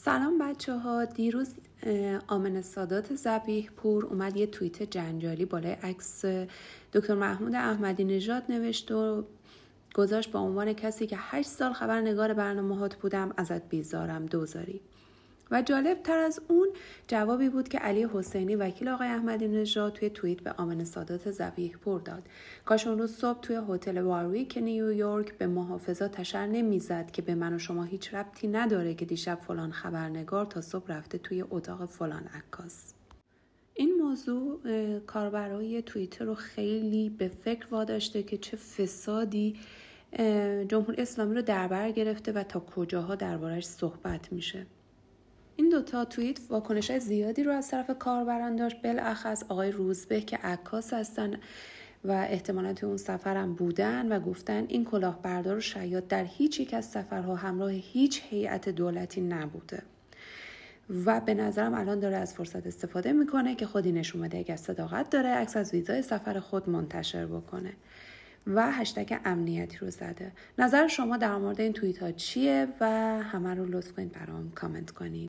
سلام بچه ها دیروز آمن سادات زبیه پور اومد یه توییت جنجالی بالای عکس دکتر محمود احمدی نژاد نوشت و گذاشت با عنوان کسی که هشت سال خبرنگار برنامه هات بودم ازت بیزارم دوزاری و جالب تر از اون جوابی بود که علی حسینی وکیل آقای احمدی نژاد توی توییت به آمن سادات زبیح پور داد کاش اون روز صبح توی هتل وارویک نیویورک به محافظا تشر نمیزد که به من و شما هیچ ربطی نداره که دیشب فلان خبرنگار تا صبح رفته توی اتاق فلان عکاس این موضوع کاربرهای توییتر رو خیلی به فکر واداشته که چه فسادی جمهوری اسلامی رو دربر گرفته و تا کجاها دربارش صحبت میشه این دوتا توییت واکنش زیادی رو از طرف کاربران داشت بالاخص آقای روزبه که عکاس هستن و احتمالا توی اون سفرم بودن و گفتن این کلاهبردار و شیاد در هیچ یک از سفرها همراه هیچ هیئت دولتی نبوده و به نظرم الان داره از فرصت استفاده میکنه که خودی نشون بده صداقت داره عکس از ویزای سفر خود منتشر بکنه و هشتگ امنیتی رو زده نظر شما در مورد این توییت ها چیه و همه رو لطف کنید برام کامنت کنید